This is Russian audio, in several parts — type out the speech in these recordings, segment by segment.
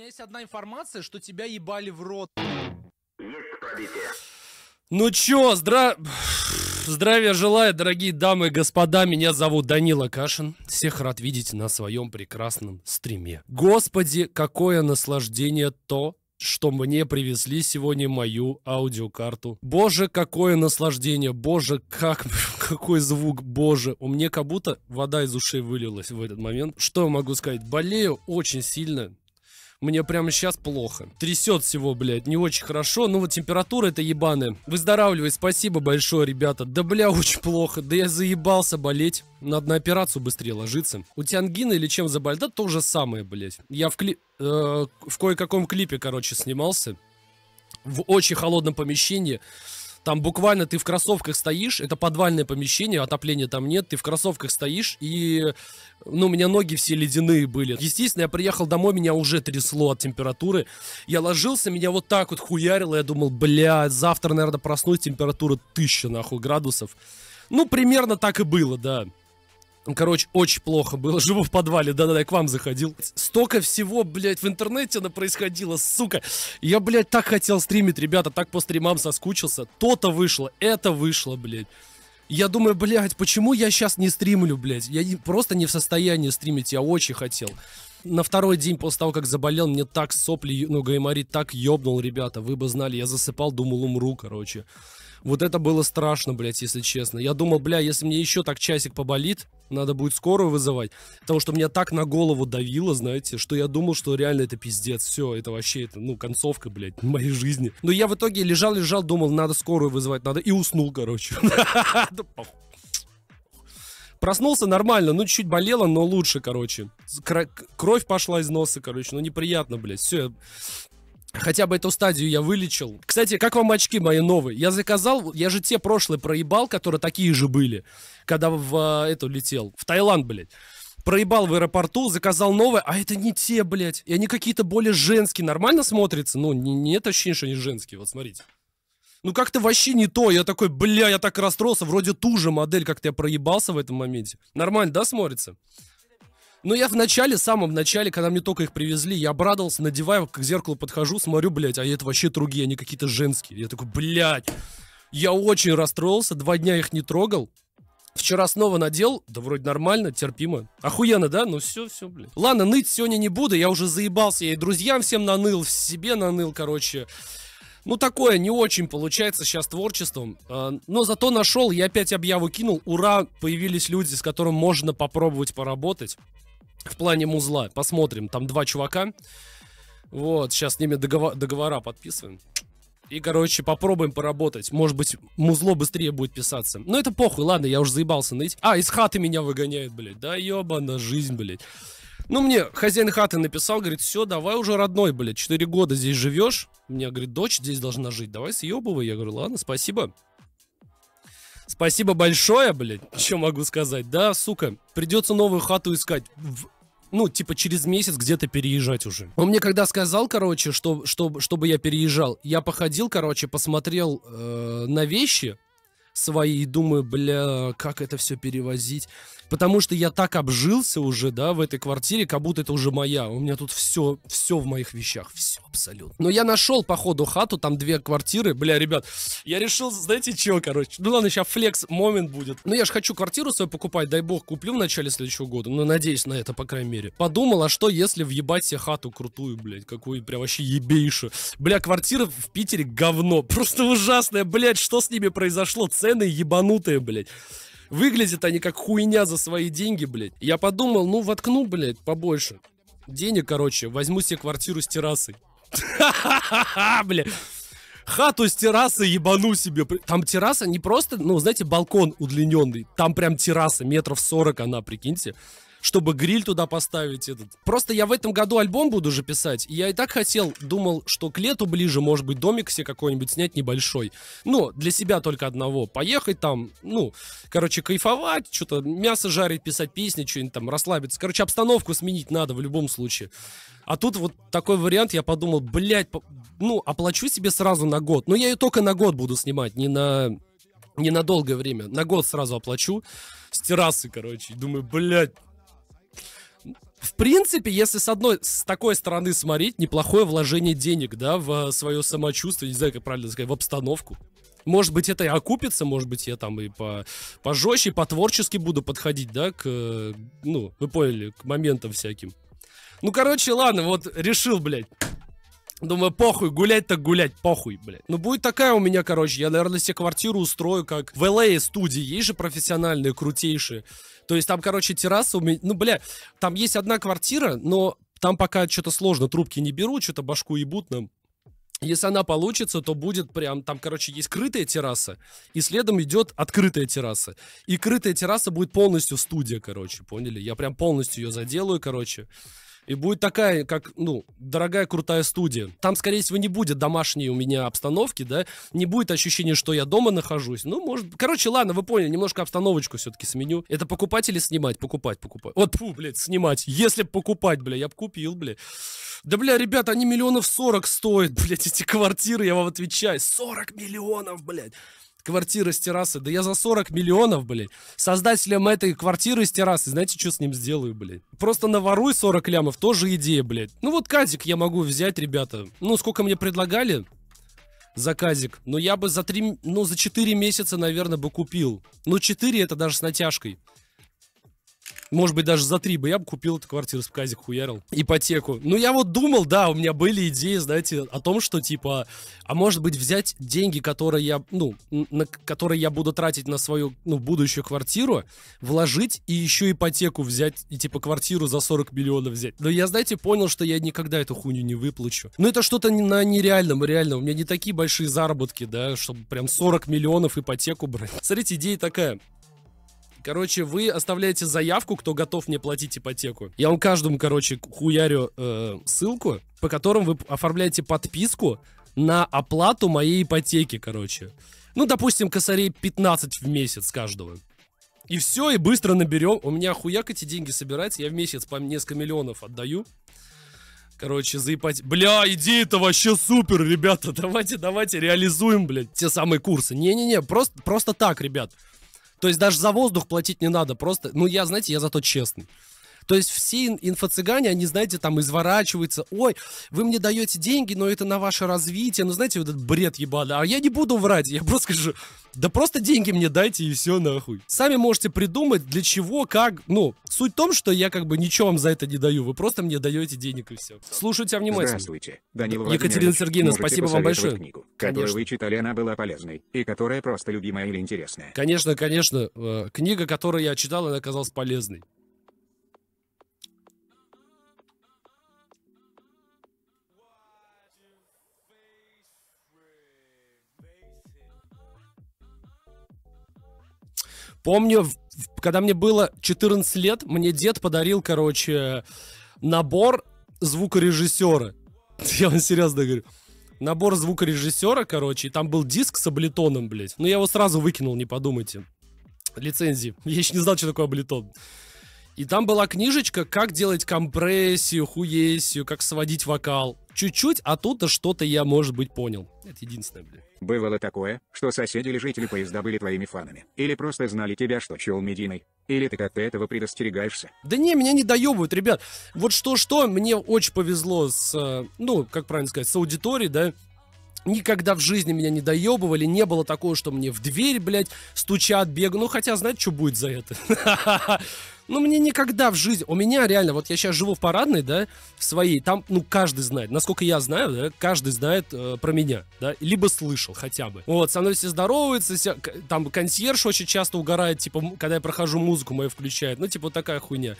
меня есть одна информация, что тебя ебали в рот. Есть пробитие. Ну чё, здра... Здравия желаю, дорогие дамы и господа. Меня зовут Данила Кашин. Всех рад видеть на своем прекрасном стриме. Господи, какое наслаждение то, что мне привезли сегодня мою аудиокарту. Боже, какое наслаждение, боже, как, какой звук, боже. У меня как будто вода из ушей вылилась в этот момент. Что я могу сказать? Болею очень сильно мне прямо сейчас плохо. Трясет всего, блядь, не очень хорошо. Ну вот температура это ебаная. Выздоравливай, спасибо большое, ребята. Да, бля, очень плохо. Да я заебался болеть. Надо на операцию быстрее ложиться. У тебя ангина или чем заболел? Да то же самое, блядь. Я в, кли... э, в кое-каком клипе, короче, снимался. В очень холодном помещении. Там буквально ты в кроссовках стоишь, это подвальное помещение, отопления там нет, ты в кроссовках стоишь, и, ну, у меня ноги все ледяные были. Естественно, я приехал домой, меня уже трясло от температуры. Я ложился, меня вот так вот хуярило, я думал, бля, завтра, наверное, проснусь, температура тысяча, нахуй, градусов. Ну, примерно так и было, да. Короче, очень плохо было. Живу в подвале, да-да-да, к вам заходил. Столько всего, блядь, в интернете на происходило, сука. Я, блядь, так хотел стримить, ребята, так по стримам соскучился. То-то вышло, это вышло, блядь. Я думаю, блядь, почему я сейчас не стримлю, блядь? Я просто не в состоянии стримить, я очень хотел. На второй день после того, как заболел, мне так сопли, ну, гайморит так ёбнул, ребята, вы бы знали. Я засыпал, думал, умру, короче. Вот это было страшно, блядь, если честно. Я думал, бля, если мне еще так часик поболит, надо будет скорую вызывать. Потому что меня так на голову давило, знаете, что я думал, что реально это пиздец. Все, это вообще, это, ну, концовка, блядь, моей жизни. Но я в итоге лежал-лежал, думал, надо скорую вызывать, надо. И уснул, короче. Проснулся нормально, ну чуть болело, но лучше, короче. Кровь пошла из носа, короче, ну неприятно, блядь. Все, Хотя бы эту стадию я вылечил. Кстати, как вам очки мои новые? Я заказал, я же те прошлые проебал, которые такие же были, когда в э, эту летел. В Таиланд, блядь. Проебал в аэропорту, заказал новые, а это не те, блядь. И они какие-то более женские. Нормально смотрятся? Ну, не, нет ощущения, что они женские. Вот смотрите. Ну, как-то вообще не то. Я такой, бля, я так расстроился. Вроде ту же модель, как-то я проебался в этом моменте. Нормально, да, смотрится? Ну, я в начале, самом начале, когда мне только их привезли, я обрадовался, надеваю, как к зеркалу подхожу, смотрю, блядь, а это вообще другие, они какие-то женские. Я такой, блядь, я очень расстроился, два дня их не трогал. Вчера снова надел, да вроде нормально, терпимо. Охуенно, да? Ну все, все, блядь. Ладно, ныть сегодня не буду, я уже заебался, я и друзьям всем наныл, себе наныл, короче. Ну, такое не очень получается сейчас творчеством. А, но зато нашел, я опять объяву кинул. Ура, появились люди, с которыми можно попробовать поработать в плане музла. Посмотрим, там два чувака. Вот, сейчас с ними договор, договора подписываем. И, короче, попробуем поработать. Может быть, музло быстрее будет писаться. Но ну, это похуй, ладно, я уже заебался ныть. А, из хаты меня выгоняют, блядь. Да ебана жизнь, блядь. Ну, мне хозяин хаты написал, говорит, все, давай уже, родной, блядь, 4 года здесь живешь. У меня, говорит, дочь здесь должна жить, давай съебывай. Я говорю, ладно, спасибо. Спасибо большое, блядь. Что могу сказать? Да, сука, придется новую хату искать. В... Ну, типа через месяц где-то переезжать уже. Он мне когда сказал, короче, что, что, чтобы я переезжал, я походил, короче, посмотрел э, на вещи свои и думаю, бля, как это все перевозить потому что я так обжился уже, да, в этой квартире, как будто это уже моя. У меня тут все, все в моих вещах, все абсолютно. Но я нашел, походу, хату, там две квартиры. Бля, ребят, я решил, знаете чего, короче, ну ладно, сейчас флекс момент будет. Но ну, я же хочу квартиру свою покупать, дай бог, куплю в начале следующего года, ну надеюсь на это, по крайней мере. Подумал, а что если въебать себе хату крутую, блядь, какую прям вообще ебейшую. Бля, квартира в Питере говно, просто ужасная, блядь, что с ними произошло, цены ебанутые, блядь. Выглядят они как хуйня за свои деньги, блядь. Я подумал, ну воткну, блядь, побольше. Денег, короче, возьму себе квартиру с террасой. Бля. Хату с террасы ебану себе. Там терраса не просто, ну, знаете, балкон удлиненный. Там прям терраса, метров 40 она, прикиньте чтобы гриль туда поставить этот. Просто я в этом году альбом буду же писать. И я и так хотел, думал, что к лету ближе, может быть, домик себе какой-нибудь снять небольшой. но ну, для себя только одного. Поехать там, ну, короче, кайфовать, что-то мясо жарить, писать песни, что-нибудь там, расслабиться. Короче, обстановку сменить надо в любом случае. А тут вот такой вариант, я подумал, блядь, ну, оплачу себе сразу на год. Но я ее только на год буду снимать, не на не на долгое время. На год сразу оплачу с террасы, короче. Думаю, блядь, в принципе, если с одной, с такой стороны смотреть, неплохое вложение денег, да, в э, свое самочувствие, не знаю, как правильно сказать, в обстановку. Может быть, это и окупится, может быть, я там и по пожестче, по-творчески буду подходить, да, к, ну, вы поняли, к моментам всяким. Ну, короче, ладно, вот решил, блядь. Думаю, похуй, гулять так гулять, похуй, блядь. Ну, будет такая у меня, короче, я, наверное, себе квартиру устрою, как в LA а студии, есть же профессиональные, крутейшие. То есть там, короче, терраса у меня... Ну, бля, там есть одна квартира, но там пока что-то сложно, трубки не беру, что-то башку ебут нам. Если она получится, то будет прям, там, короче, есть крытая терраса, и следом идет открытая терраса. И крытая терраса будет полностью студия, короче, поняли? Я прям полностью ее заделаю, короче. И будет такая, как, ну, дорогая, крутая студия. Там, скорее всего, не будет домашней у меня обстановки, да, не будет ощущения, что я дома нахожусь. Ну, может... Короче, ладно, вы поняли, немножко обстановочку все-таки сменю. Это покупать или снимать? Покупать, покупать. Вот, фу, блядь, снимать. Если покупать, бля, я бы купил, бля. Да, бля, ребята, они миллионов сорок стоят, блядь, эти квартиры, я вам отвечаю. 40 миллионов, блядь. Квартиры, с террасой. Да я за 40 миллионов, блядь, создателям этой квартиры с террасой, знаете, что с ним сделаю, блядь? Просто наворуй 40 лямов, тоже идея, блядь. Ну вот казик я могу взять, ребята. Ну, сколько мне предлагали, за Казик? Но я бы за 3, ну, за 4 месяца, наверное, бы купил. Ну, 4 это даже с натяжкой. Может быть, даже за три бы я бы купил эту квартиру, с бы Казик хуярил. Ипотеку. Ну, я вот думал, да, у меня были идеи, знаете, о том, что, типа, а может быть, взять деньги, которые я, ну, на которые я буду тратить на свою, ну, будущую квартиру, вложить и еще ипотеку взять, и, типа, квартиру за 40 миллионов взять. Но я, знаете, понял, что я никогда эту хуйню не выплачу. Но ну, это что-то на нереальном, реально. У меня не такие большие заработки, да, чтобы прям 40 миллионов ипотеку брать. Смотрите, идея такая. Короче, вы оставляете заявку, кто готов мне платить ипотеку. Я вам каждому, короче, хуярю э, ссылку, по которым вы оформляете подписку на оплату моей ипотеки, короче. Ну, допустим, косарей 15 в месяц каждого. И все, и быстро наберем. У меня хуяк эти деньги собирается. Я в месяц по несколько миллионов отдаю. Короче, за ипотеку. Бля, идея это вообще супер, ребята. Давайте, давайте реализуем, блядь, те самые курсы. Не-не-не, просто, просто так, ребят. То есть даже за воздух платить не надо, просто, ну я, знаете, я зато честный. То есть все инфо-цыгане, они, знаете, там изворачиваются. Ой, вы мне даете деньги, но это на ваше развитие. Ну, знаете, вот этот бред ебаный. А я не буду врать, я просто скажу, да просто деньги мне дайте и все нахуй. Сами можете придумать, для чего, как. Ну, суть в том, что я как бы ничего вам за это не даю. Вы просто мне даете денег и все. Слушаю тебя внимательно. Здравствуйте, Данила Екатерина Сергеевна, спасибо вам большое. Книгу, которую конечно. вы читали, она была полезной, и которая просто любимая или интересная. Конечно, конечно. Э, книга, которую я читал, она оказалась полезной. Помню, когда мне было 14 лет, мне дед подарил, короче, набор звукорежиссера. Я вам серьезно говорю. Набор звукорежиссера, короче, и там был диск с облитоном, блядь. Но ну, я его сразу выкинул, не подумайте. Лицензии. Я еще не знал, что такое облитон. И там была книжечка, как делать компрессию, хуесию, как сводить вокал. Чуть-чуть, а тут-то что-то я, может быть, понял. Это единственное, блин. Бывало такое, что соседи или жители поезда были твоими фанами. Или просто знали тебя, что чел медийный. Или ты как-то этого предостерегаешься? Да не, меня не доебывают, ребят. Вот что-что, мне очень повезло с, э, ну, как правильно сказать, с аудиторией, да. Никогда в жизни меня не доебывали, не было такого, что мне в дверь, блядь, стучат, бегают. Ну, хотя, знаете, что будет за это? Ну, мне никогда в жизни... У меня реально, вот я сейчас живу в парадной, да, в своей, там, ну, каждый знает. Насколько я знаю, да, каждый знает э, про меня, да, либо слышал хотя бы. Вот, со мной все здороваются, вся там консьерж очень часто угорает, типа, когда я прохожу музыку, мою включает. Ну, типа, вот такая хуйня.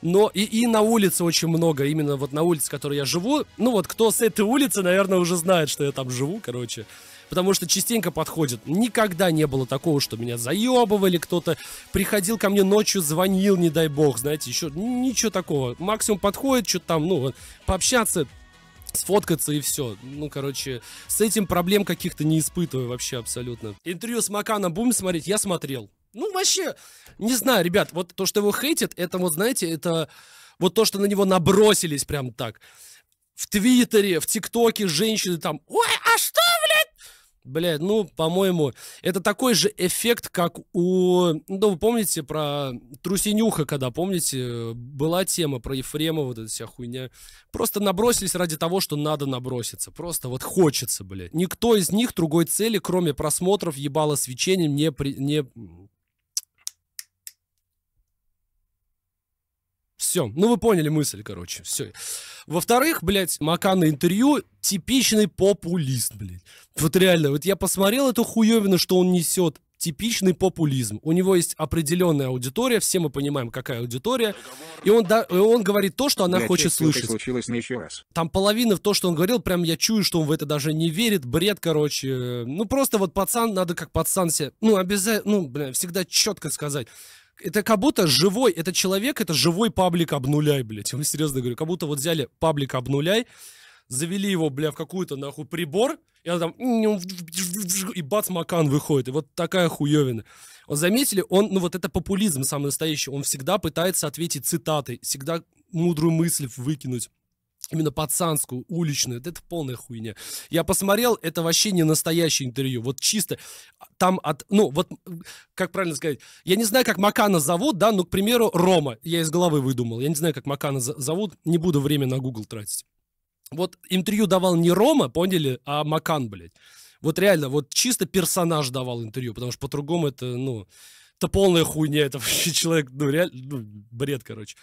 Но и, и на улице очень много, именно вот на улице, в которой я живу. Ну вот, кто с этой улицы, наверное, уже знает, что я там живу, короче потому что частенько подходит. Никогда не было такого, что меня заебывали, кто-то приходил ко мне ночью, звонил, не дай бог, знаете, еще ничего такого. Максимум подходит, что-то там, ну, пообщаться, сфоткаться и все. Ну, короче, с этим проблем каких-то не испытываю вообще абсолютно. Интервью с Маканом будем смотреть? Я смотрел. Ну, вообще, не знаю, ребят, вот то, что его хейтят, это вот, знаете, это вот то, что на него набросились прям так. В Твиттере, в ТикТоке женщины там, ой, а что Блядь, ну, по-моему, это такой же эффект, как у... Ну, вы помните про Трусенюха, когда, помните, э, была тема про Ефрема, вот эта вся хуйня. Просто набросились ради того, что надо наброситься. Просто вот хочется, блядь. Никто из них другой цели, кроме просмотров, ебало свечением, не, при... не Все. Ну, вы поняли мысль, короче. Все. Во-вторых, блядь, Макан на интервью типичный популист, блядь. Вот реально, вот я посмотрел эту хуевину, что он несет типичный популизм. У него есть определенная аудитория, все мы понимаем, какая аудитория, и он, да, и он говорит то, что она Для хочет слышать. Случилось не еще раз. Там половина в то, что он говорил, прям я чую, что он в это даже не верит, бред, короче. Ну, просто вот пацан, надо как пацан себе, ну, обязательно, ну, бля, всегда четко сказать это как будто живой, это человек, это живой паблик обнуляй, блядь. Я вам серьезно говорю, как будто вот взяли паблик обнуляй, завели его, бля, в какую-то, нахуй, прибор, и она там, и бац, Макан выходит, и вот такая хуевина. Вот заметили, он, ну вот это популизм самый настоящий, он всегда пытается ответить цитатой, всегда мудрую мысль выкинуть именно пацанскую, уличную, это полная хуйня. Я посмотрел, это вообще не настоящее интервью, вот чисто а, там от, ну, вот, как правильно сказать, я не знаю, как Макана зовут, да, ну к примеру, Рома, я из головы выдумал, я не знаю, как Макана зовут, не буду время на Google тратить. Вот интервью давал не Рома, поняли, а Макан, блядь. Вот реально, вот чисто персонаж давал интервью, потому что по-другому это, ну, это полная хуйня, это вообще человек, ну, реально, ну, бред, короче.